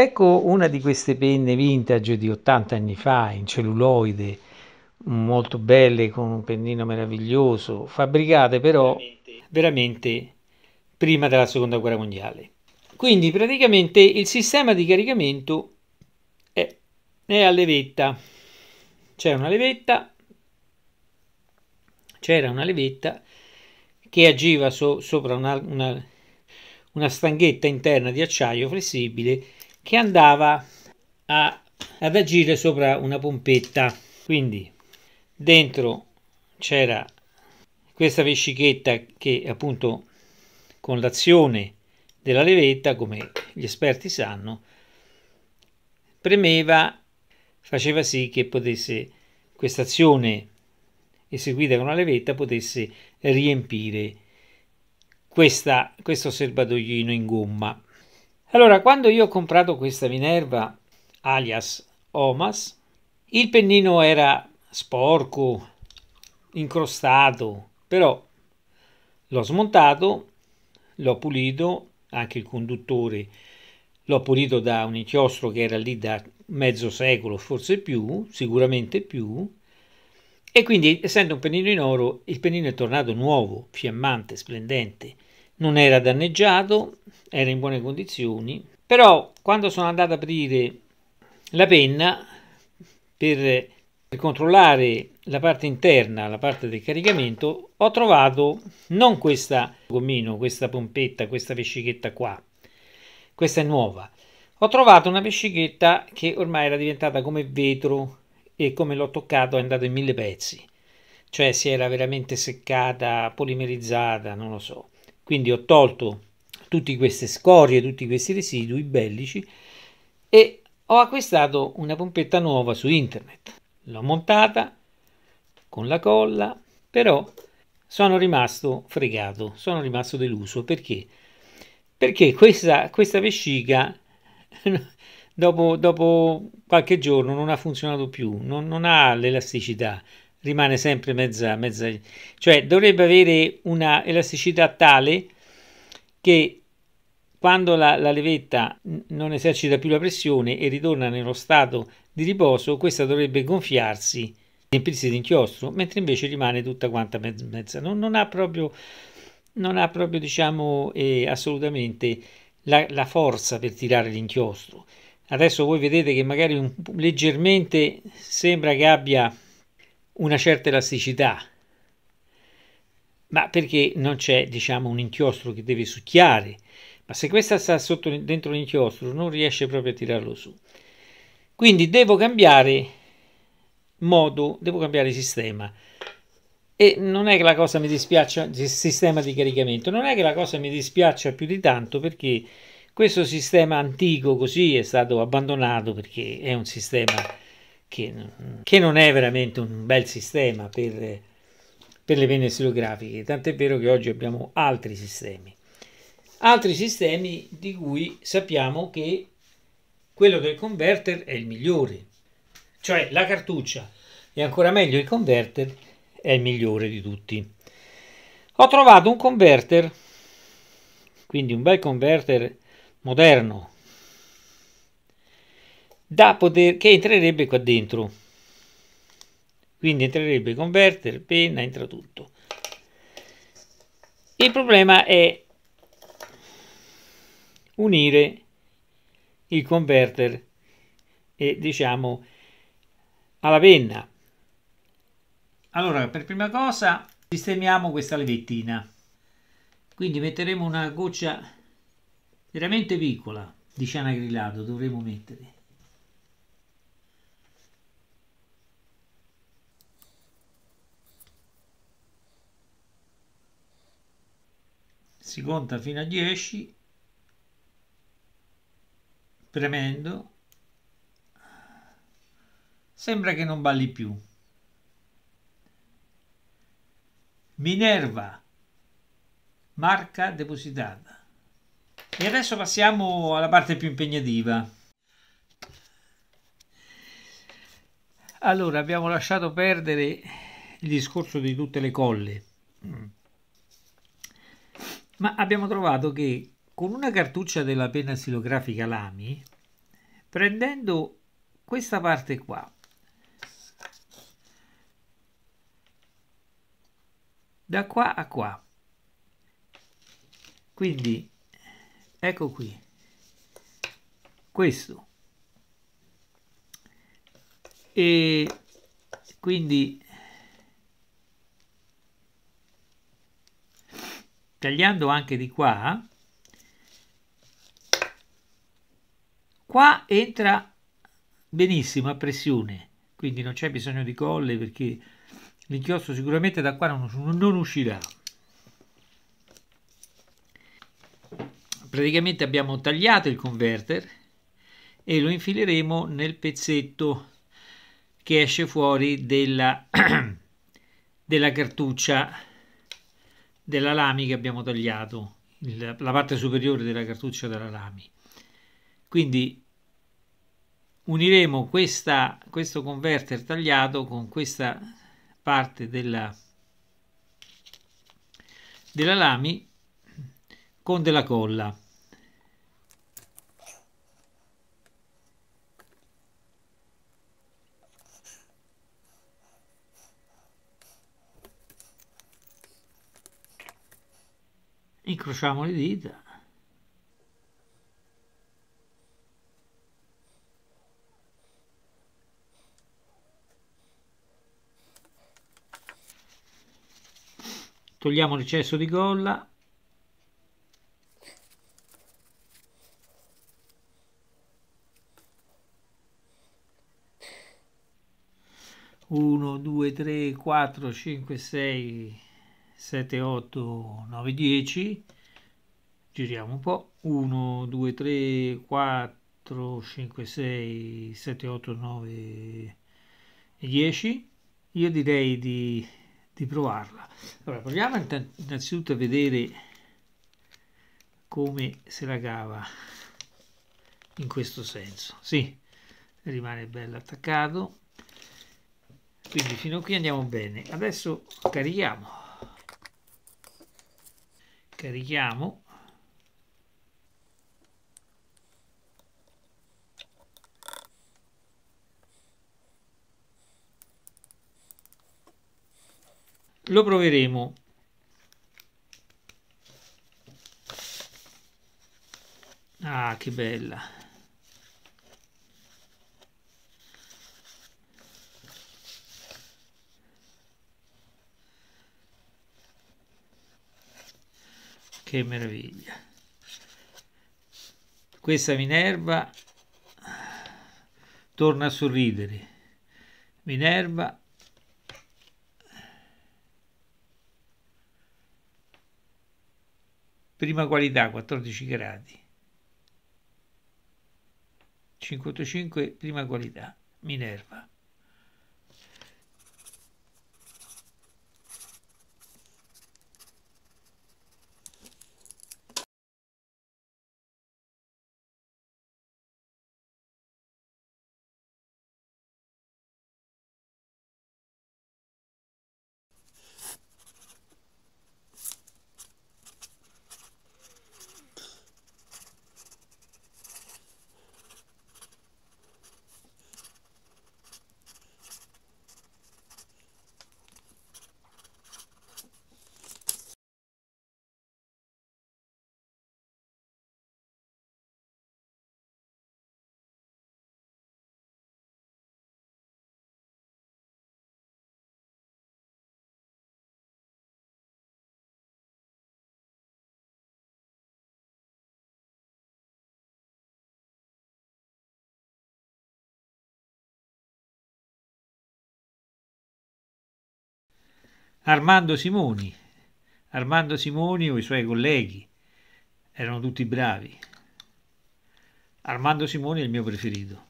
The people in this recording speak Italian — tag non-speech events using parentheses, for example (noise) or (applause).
Ecco una di queste penne vintage di 80 anni fa in celluloide, molto belle con un pennino meraviglioso, fabbricate però veramente, veramente prima della seconda guerra mondiale. Quindi praticamente il sistema di caricamento è, è a levetta. C'è una levetta, c'era una levetta che agiva so, sopra una, una, una stanghetta interna di acciaio flessibile che andava a, ad agire sopra una pompetta. Quindi dentro c'era questa vescichetta che appunto con l'azione della levetta, come gli esperti sanno, premeva, faceva sì che potesse questa azione eseguita con la levetta potesse riempire questa, questo serbatoiino in gomma. Allora, quando io ho comprato questa Minerva, alias Omas, il pennino era sporco, incrostato, però l'ho smontato, l'ho pulito, anche il conduttore l'ho pulito da un inchiostro che era lì da mezzo secolo, forse più, sicuramente più, e quindi essendo un pennino in oro, il pennino è tornato nuovo, fiammante, splendente non era danneggiato, era in buone condizioni, però quando sono andato ad aprire la penna per, per controllare la parte interna, la parte del caricamento, ho trovato non questa gommino, questa pompetta, questa vescichetta qua, questa è nuova, ho trovato una vescichetta che ormai era diventata come vetro e come l'ho toccato è andata in mille pezzi, cioè si era veramente seccata, polimerizzata, non lo so. Quindi ho tolto tutte queste scorie, tutti questi residui bellici e ho acquistato una pompetta nuova su internet. L'ho montata con la colla, però sono rimasto fregato, sono rimasto deluso. Perché? Perché questa, questa vescica (laughs) dopo, dopo, qualche giorno non ha funzionato più, non, non ha l'elasticità, rimane sempre mezza, mezza, cioè dovrebbe avere una elasticità tale che quando la, la levetta non esercita più la pressione e ritorna nello stato di riposo, questa dovrebbe gonfiarsi, riempirsi di inchiostro, mentre invece rimane tutta quanta mezza. Non, non ha proprio, non ha proprio diciamo, eh, assolutamente la, la forza per tirare l'inchiostro. Adesso voi vedete che magari un, leggermente sembra che abbia una certa elasticità, ma perché non c'è diciamo un inchiostro che deve succhiare, ma se questa sta sotto dentro l'inchiostro non riesce proprio a tirarlo su. Quindi devo cambiare modo, devo cambiare sistema. E non è che la cosa mi dispiaccia, sistema di caricamento, non è che la cosa mi dispiaccia più di tanto perché questo sistema antico così è stato abbandonato perché è un sistema che, che non è veramente un bel sistema per, per le penne stilografiche, tant'è vero che oggi abbiamo altri sistemi. Altri sistemi di cui sappiamo che quello del converter è il migliore, cioè la cartuccia e ancora meglio il converter è il migliore di tutti. Ho trovato un converter, quindi un bel converter moderno da poter, che entrerebbe qua dentro. Quindi entrerebbe converter, penna, entra tutto. Il problema è unire il converter e diciamo alla penna. Allora, per prima cosa sistemiamo questa levettina. Quindi metteremo una goccia veramente piccola di cianagrillato, dovremo mettere. si conta fino a 10 premendo sembra che non balli più Minerva marca depositata e adesso passiamo alla parte più impegnativa allora abbiamo lasciato perdere il discorso di tutte le colle mm ma abbiamo trovato che con una cartuccia della penna stilografica Lami, prendendo questa parte qua, da qua a qua, quindi ecco qui, questo, e quindi tagliando anche di qua, qua entra benissimo a pressione, quindi non c'è bisogno di colle perché l'inchiostro sicuramente da qua non, non uscirà. Praticamente abbiamo tagliato il converter e lo infileremo nel pezzetto che esce fuori della, (clears throat) della cartuccia della lami che abbiamo tagliato, il, la parte superiore della cartuccia della lami. Quindi uniremo questa, questo converter tagliato con questa parte della, della lami con della colla. incrociamo le dita togliamo l'eccesso di golla uno, due, tre, quattro, cinque, sei 7, 8, 9, 10, giriamo un po', 1, 2, 3, 4, 5, 6, 7, 8, 9 10, io direi di, di provarla. Allora, proviamo innanzitutto a vedere come se la cava in questo senso. Sì, rimane bello attaccato. Quindi fino a qui andiamo bene. Adesso carichiamo carichiamo lo proveremo ah che bella che meraviglia questa Minerva torna a sorridere Minerva prima qualità 14 gradi 585 prima qualità Minerva Armando Simoni. Armando Simoni o i suoi colleghi erano tutti bravi. Armando Simoni è il mio preferito.